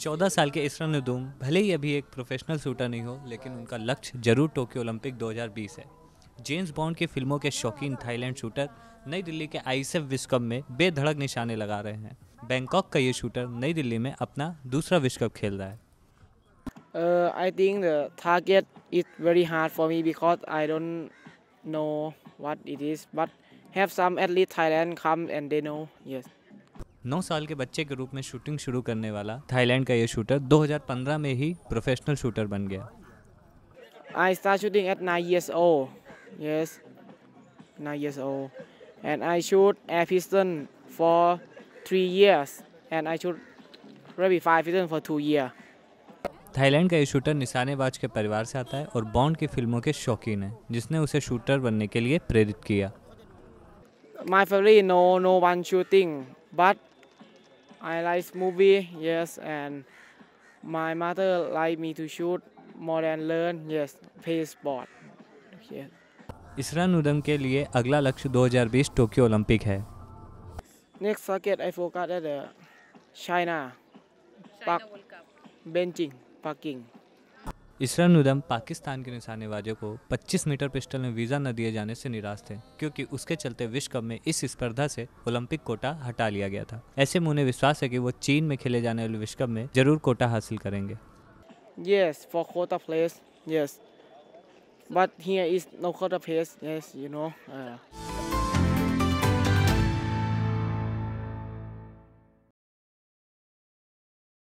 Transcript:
14 साल के इसरा नदूम भले ही अभी एक प्रोफेशनल शूटर नहीं हो लेकिन उनका लक्ष्य जरूर टोक्यो ओलंपिक 2020 है जेम्स बॉन्ड की फिल्मों के शौकीन थाईलैंड शूटर नई दिल्ली के आईसेफ विश्व कप में बेधड़क निशाने लगा रहे हैं बैंकॉक का ये शूटर नई दिल्ली में अपना दूसरा विश्व कप खेल रहा है I uh, think think the target is very hard for me because I don't know what it is, but have some at least Thailand come and नौ साल के बच्चे के रूप में शूटिंग शुरू करने वाला थाईलैंड का ये शूटर 2015 में ही प्रोफेशनल शूटर बन गया I start shooting at nine years O yes nine years O and I shoot एफिसन for three years and I shoot Ravi five for two year Thailand का ये शूटर निशानेबाज के परिवार से आता है और बॉन्ड की फिल्मों के शौकीन है जिसने उसे शूटर बनने के लिए प्रेरित किया my family no no one shooting but I like movie, yes, and my mother like me to shoot more than learn, yes, play sport. Yes. इसरा उदम के लिए अगला लक्ष्य 2020 टोक्यो ओलंपिक है next circuit I focus at China Beijing Peking इसरा नुदम पाकिस्तान के निशानेबाजों को 25 मीटर पिस्टल में वीज़ा न दिए जाने से निराश थे क्योंकि उसके चलते विश्व कप में इस स्पर्धा से ओलंपिक कोटा हटा लिया गया था ऐसे में उन्हें विश्वास है कि वो चीन में खेले जाने वाले विश्व कप में जरूर कोटा हासिल करेंगे